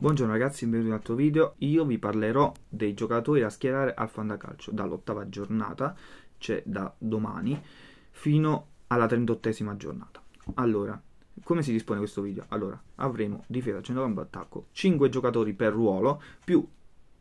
Buongiorno ragazzi, benvenuti in un altro video. Io vi parlerò dei giocatori da schierare al fantacalcio dall'ottava giornata, cioè da domani, fino alla 38esima giornata. Allora, come si dispone questo video? Allora, avremo difesa, centrocampo, attacco, 5 giocatori per ruolo, più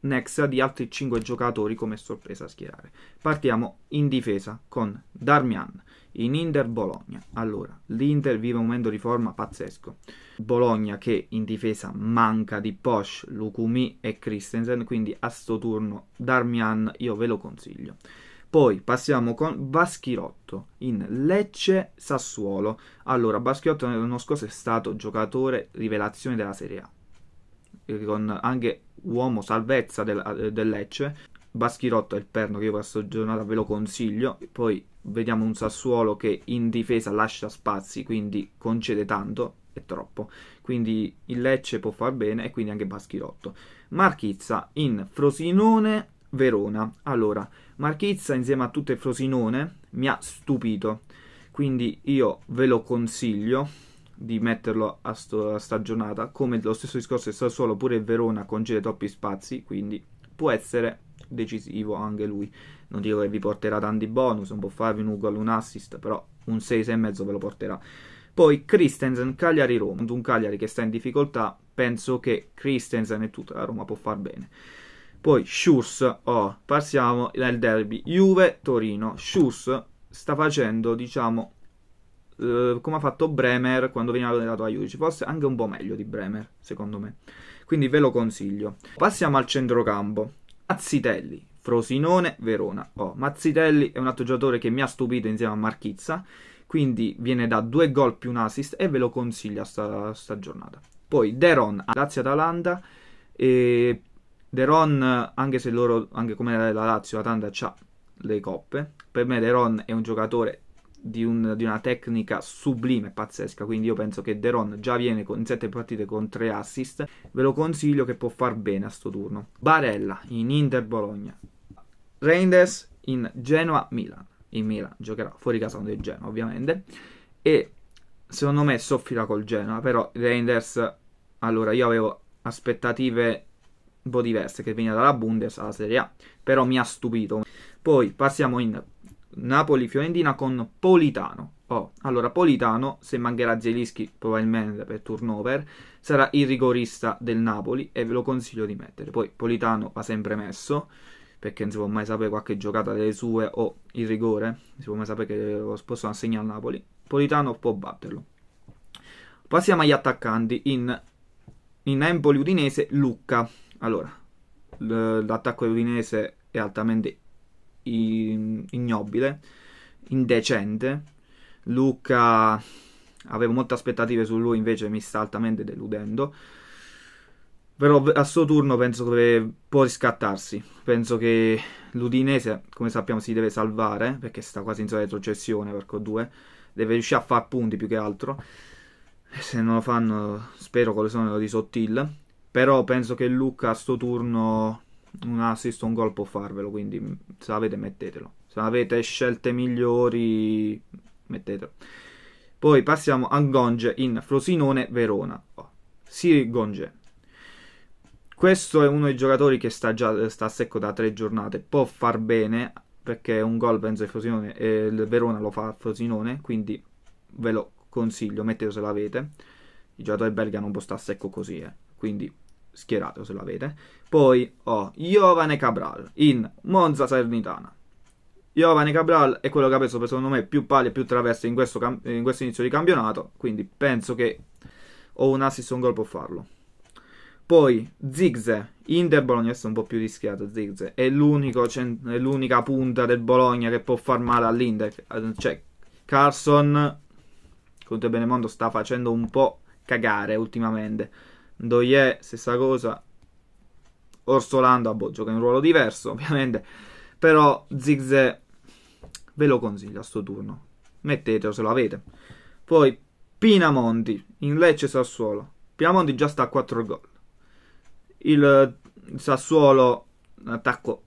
Nexa di altri 5 giocatori come sorpresa a schierare. Partiamo in difesa con Darmian in Inter Bologna. Allora, l'Inter vive un momento di forma pazzesco. Bologna che in difesa manca di Posh, Lukumi e Christensen, quindi a sto turno Darmian io ve lo consiglio. Poi passiamo con Baschirotto in Lecce Sassuolo. Allora, Baschirotto l'anno scorso è stato giocatore rivelazione della Serie A eh, con anche uomo salvezza del, eh, del Lecce, Baschirotto è il perno che io questa giornata ve lo consiglio, poi vediamo un Sassuolo che in difesa lascia spazi, quindi concede tanto, e troppo, quindi il Lecce può far bene e quindi anche Baschirotto. Marchizza in Frosinone Verona. Allora, Marchizza insieme a tutte Frosinone mi ha stupito. Quindi io ve lo consiglio di metterlo a, sto, a stagionata, come lo stesso discorso del Sassuolo pure il Verona congela troppi spazi, quindi può essere decisivo anche lui. Non dico che vi porterà tanti bonus, non può farvi un Ugo un assist, però un 6-6,5 ve lo porterà. Poi Christensen, Cagliari-Roma, un Cagliari che sta in difficoltà, penso che Christensen e tutta la Roma può far bene. Poi Schurs, oh, passiamo nel derby Juve-Torino. Schurs sta facendo, diciamo, eh, come ha fatto Bremer quando veniva dato a Juric, forse anche un po' meglio di Bremer, secondo me. Quindi ve lo consiglio. Passiamo al centrocampo. Mazzitelli, Frosinone, Verona. Oh, Mazzitelli è un altro giocatore che mi ha stupito insieme a Marchizza, quindi viene da due gol più un assist e ve lo consiglio a sta, sta giornata. Poi Deron, Lazio-Atalanta. E Deron, anche se loro, anche come la Lazio, Atalanta ha le coppe. Per me Deron è un giocatore di, un, di, una tecnica sublime, pazzesca. Quindi io penso che Deron già viene con, in 7 partite con 3 assist. Ve lo consiglio che può far bene a sto turno. Barella in Inter Bologna. Reinders in Genoa Milan. In Milan giocherà fuori casa del Genoa, ovviamente. E secondo me soffrirà col Genoa, però Reinders allora io avevo aspettative un po' diverse che veniva dalla Bundes alla Serie A, però mi ha stupito. Poi passiamo in Napoli-Fiorentina con Politano. Oh, allora, Politano, se mancherà Zelischi probabilmente per turnover, sarà il rigorista del Napoli e ve lo consiglio di mettere. Poi Politano va sempre messo, perché non si può mai sapere qualche giocata delle sue o il rigore, non si può mai sapere che lo possono assegnare al Napoli. Politano può batterlo. Passiamo agli attaccanti in, in Empoli-Udinese, Lucca. Allora, l'attacco udinese è altamente ignobile, indecente. Luca avevo molte aspettative su lui, invece mi sta altamente deludendo. Però a suo turno penso che può riscattarsi. Penso che l'Udinese, come sappiamo, si deve salvare perché sta quasi in zona retrocessione, perché due deve riuscire a fare punti più che altro. Se non lo fanno, spero con le l'esonero di Sottil. Però penso che Luca a suo turno un assist o un gol può farvelo, quindi mm, se avete mettetelo. Se avete scelte migliori mettetelo. Poi passiamo a Gonge in Frosinone-Verona. Oh, Siri Gonge. Questo è uno dei giocatori che sta, già, sta a secco da tre giornate. Può far bene perché un gol penso il Frosinone eh, il Verona lo fa a Frosinone, quindi ve lo consiglio, mettetelo se l'avete. Il giocatore belga non può stare a secco così, eh. quindi schierato se l'avete. Poi ho Giovane Cabral in Monza Salernitana. Giovane Cabral è quello che ha preso secondo me più pali e più traverse in questo, cam- in questo inizio di campionato, quindi penso che o un assist o un gol può farlo. Poi Zigze, Inter Bologna, è un po' più rischiato Zigze, è, è, l'unica punta del Bologna che può far male all'Inter. Cioè, Carson, Conte Benemondo sta facendo un po' cagare ultimamente Doye, stessa cosa. Orsolando, boh, gioca in un ruolo diverso, ovviamente. Però Zigze ve lo consiglio a sto turno. Mettetelo se lo avete. Poi Pinamonti in Lecce Sassuolo. Pinamonti già sta a 4 gol. Il Sassuolo attacco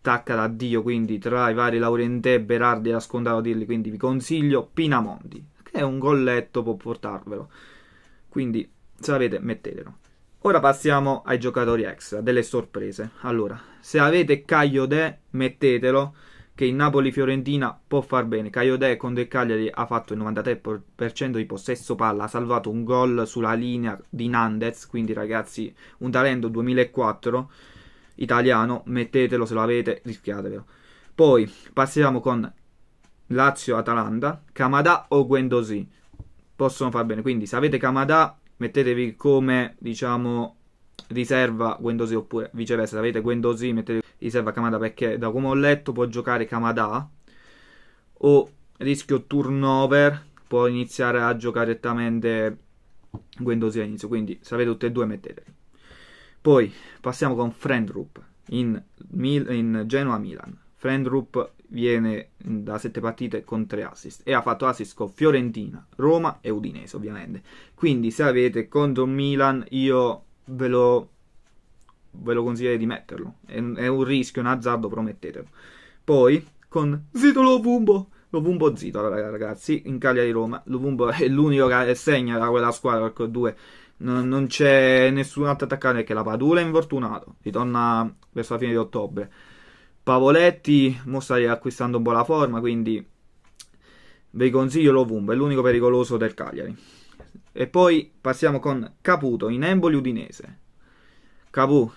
tacca da Dio, quindi tra i vari Laurentè, Berardi era scontato dirli, quindi vi consiglio Pinamonti, che è un golletto può portarvelo. Quindi se l'avete mettetelo. Ora passiamo ai giocatori extra, delle sorprese. Allora, se avete Caio De, mettetelo, che in Napoli-Fiorentina può far bene. Caio De con De Cagliari ha fatto il 93% di possesso palla, ha salvato un gol sulla linea di Nandez, quindi ragazzi, un talento 2004 italiano, mettetelo se lo avete, rischiatevelo. Poi passiamo con Lazio-Atalanta, Camadà o Guendosi. Possono far bene, quindi se avete Camadà mettetevi come, diciamo, riserva Guendosì oppure viceversa, se avete Guendosì mettetevi riserva Kamada perché da come ho letto può giocare Kamada o rischio turnover può iniziare a giocare direttamente Guendosì all'inizio, quindi se avete tutte e due mettetevi. Poi passiamo con Friendrup in, Mil- in Genoa-Milan. Friendrup viene da sette partite con tre assist e ha fatto assist con Fiorentina, Roma e Udinese ovviamente. Quindi se avete contro Milan io ve lo, ve lo consiglio di metterlo, è un, è un rischio, un azzardo, promettetelo. Poi con Zito Lovumbo, Lovumbo Zito ragazzi, in di Roma, Lovumbo è l'unico che segna da quella squadra con ecco, due non, c'è nessun altro attaccante che la Padula è infortunato, ritorna verso la fine di ottobre. Pavoletti mo sta acquistando un po' la forma, quindi vi consiglio l'Ovumba, è l'unico pericoloso del Cagliari. E poi passiamo con Caputo in Emboli Udinese. Capu,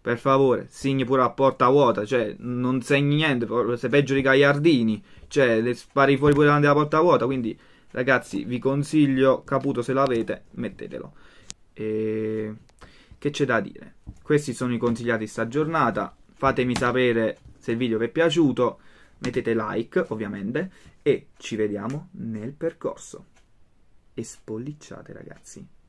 per favore, segni pure a porta vuota, cioè non segni niente, sei peggio di Gagliardini, cioè le spari fuori pure davanti alla porta vuota, quindi ragazzi vi consiglio Caputo se l'avete, mettetelo. E... Che c'è da dire? Questi sono i consigliati sta giornata. Fatemi sapere se il video vi è piaciuto, mettete like ovviamente e ci vediamo nel percorso. E spollicciate ragazzi.